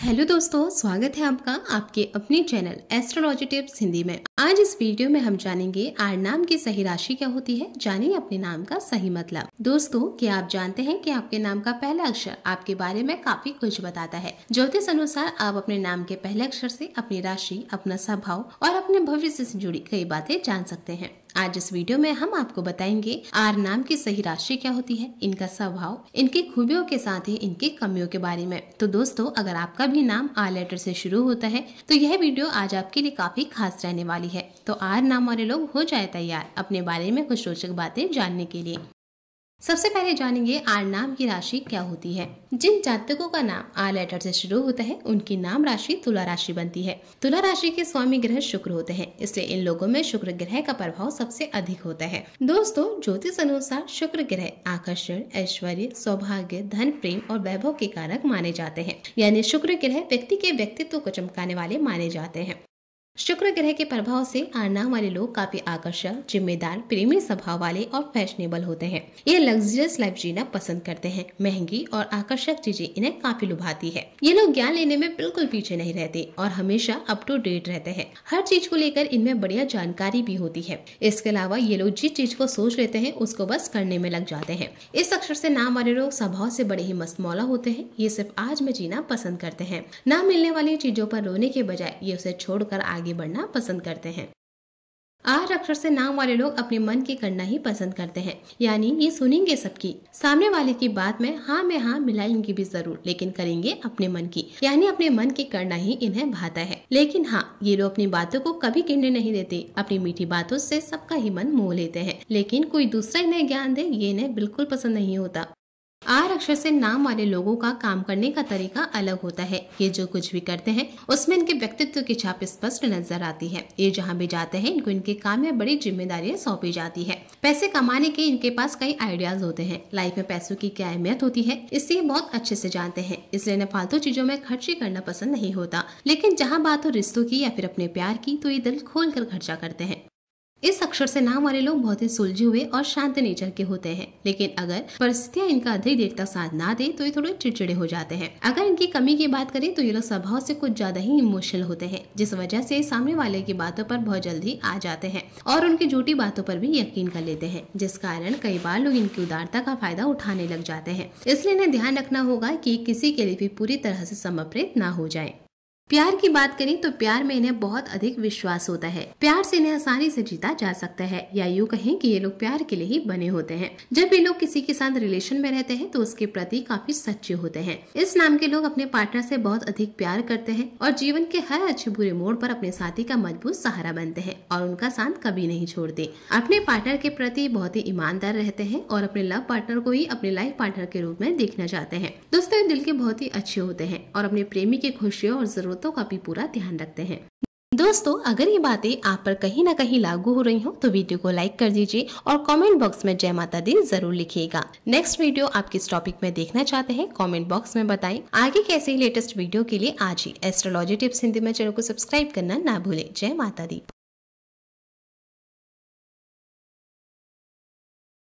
hello दोस्तों स्वागत है आपका आपके अपने चैनल एस्ट्रोलॉजी टिप्स हिंदी में आज इस वीडियो में हम जानेंगे आर नाम की सही राशि क्या होती है जानिए अपने नाम का सही मतलब दोस्तों क्या आप जानते हैं कि आपके नाम का पहला अक्षर आपके बारे में काफी कुछ बताता है ज्योतिष अनुसार आप अपने नाम के पहले अक्षर से अपनी राशि अपना स्वभाव और अपने भविष्य से जुड़ी कई बातें जान सकते हैं आज इस वीडियो में हम आपको बताएंगे आर नाम की सही राशि क्या होती है इनका स्वभाव इनकी खूबियों के साथ ही इनकी कमियों के बारे में तो दोस्तों अगर आपका भी नाम आर लेटर से शुरू होता है तो यह वीडियो आज आपके लिए काफी खास रहने वाली है है तो आर नाम वाले लोग हो जाए तैयार अपने बारे में कुछ रोचक बातें जानने के लिए सबसे पहले जानेंगे आर नाम की राशि क्या होती है जिन जातकों का नाम आर लेटर से शुरू होता है उनकी नाम राशि तुला राशि बनती है तुला राशि के स्वामी ग्रह शुक्र होते हैं इसलिए इन लोगों में शुक्र ग्रह का प्रभाव सबसे अधिक होता है दोस्तों ज्योतिष अनुसार शुक्र ग्रह आकर्षण ऐश्वर्य सौभाग्य धन प्रेम और वैभव के कारक माने जाते हैं यानी शुक्र ग्रह व्यक्ति के व्यक्तित्व को चमकाने वाले माने जाते हैं शुक्र ग्रह के प्रभाव से आना वाले लोग काफी आकर्षक जिम्मेदार प्रेमी स्वभाव वाले और फैशनेबल होते हैं ये लग्जरियस लाइफ जीना पसंद करते हैं महंगी और आकर्षक चीजें इन्हें काफी लुभाती है ये लोग ज्ञान लेने में बिल्कुल पीछे नहीं रहते और हमेशा अप टू डेट रहते हैं हर चीज को लेकर इनमें बढ़िया जानकारी भी होती है इसके अलावा ये लोग जिस चीज को सोच लेते हैं उसको बस करने में लग जाते हैं इस अक्षर से नाम वाले लोग स्वभाव से बड़े ही मस्तमौला होते हैं ये सिर्फ आज में जीना पसंद करते हैं ना मिलने वाली चीजों पर रोने के बजाय ये उसे छोड़कर आगे आगे बढ़ना पसंद करते हैं आर अक्षर से नाम वाले लोग अपने मन की करना ही पसंद करते हैं यानी ये सुनेंगे सबकी सामने वाले की बात में हाँ में हाँ मिलाएंगे भी जरूर लेकिन करेंगे अपने मन की यानी अपने मन की करना ही इन्हें भाता है लेकिन हाँ ये लोग अपनी बातों को कभी गिरने नहीं देते अपनी मीठी बातों से सबका ही मन मोह लेते हैं लेकिन कोई दूसरा इन्हें ज्ञान दे ये इन्हें बिल्कुल पसंद नहीं होता आर अक्षर से नाम वाले लोगों का काम करने का तरीका अलग होता है ये जो कुछ भी करते हैं उसमें इनके व्यक्तित्व की छाप स्पष्ट नजर आती है ये जहाँ भी जाते हैं इनको इनके काम में बड़ी जिम्मेदारियाँ सौंपी जाती है पैसे कमाने के इनके पास कई आइडियाज होते हैं लाइफ में पैसों की क्या अहमियत होती है इससे बहुत अच्छे से जानते हैं इसलिए इन्हें फालतू चीजों में खर्ची करना पसंद नहीं होता लेकिन जहाँ बात हो रिश्तों की या फिर अपने प्यार की तो ये दिल खोल कर खर्चा करते हैं इस अक्षर से नाम वाले लोग बहुत ही सुलझे हुए और शांत नेचर के होते हैं लेकिन अगर परिस्थितियाँ इनका अधिक देर तक साथ ना दे तो ये थोड़े चिड़चिड़े हो जाते हैं अगर इनकी कमी की बात करें तो ये लोग स्वभाव से कुछ ज्यादा ही इमोशनल होते हैं जिस वजह से सामने वाले की बातों पर बहुत जल्दी आ जाते हैं और उनकी झूठी बातों पर भी यकीन कर लेते हैं जिस कारण कई बार लोग इनकी उदारता का फायदा उठाने लग जाते हैं इसलिए इन्हें ध्यान रखना होगा की किसी के लिए भी पूरी तरह से समर्पित न हो जाए प्यार की बात करें तो प्यार में इन्हें बहुत अधिक विश्वास होता है प्यार से इन्हें आसानी से जीता जा सकता है या यूँ कहें कि ये लोग प्यार के लिए ही बने होते हैं जब ये लोग किसी के साथ रिलेशन में रहते हैं तो उसके प्रति काफी सच्चे होते हैं इस नाम के लोग अपने पार्टनर से बहुत अधिक प्यार करते हैं और जीवन के हर अच्छे बुरे मोड़ पर अपने साथी का मजबूत सहारा बनते हैं और उनका साथ कभी नहीं छोड़ते अपने पार्टनर के प्रति बहुत ही ईमानदार रहते हैं और अपने लव पार्टनर को ही अपने लाइफ पार्टनर के रूप में देखना चाहते हैं दोस्तों दिल के बहुत ही अच्छे होते हैं और अपने प्रेमी की खुशियों और जरूरत ज़रूरतों का भी पूरा ध्यान रखते हैं दोस्तों अगर ये बातें आप पर कहीं ना कहीं लागू हो रही हो तो वीडियो को लाइक कर दीजिए और कमेंट बॉक्स में जय माता दी जरूर लिखिएगा नेक्स्ट वीडियो आप किस टॉपिक में देखना चाहते हैं कमेंट बॉक्स में बताएं आगे कैसे ही लेटेस्ट वीडियो के लिए आज ही एस्ट्रोलॉजी टिप्स हिंदी में चैनल को सब्सक्राइब करना ना भूले जय माता दी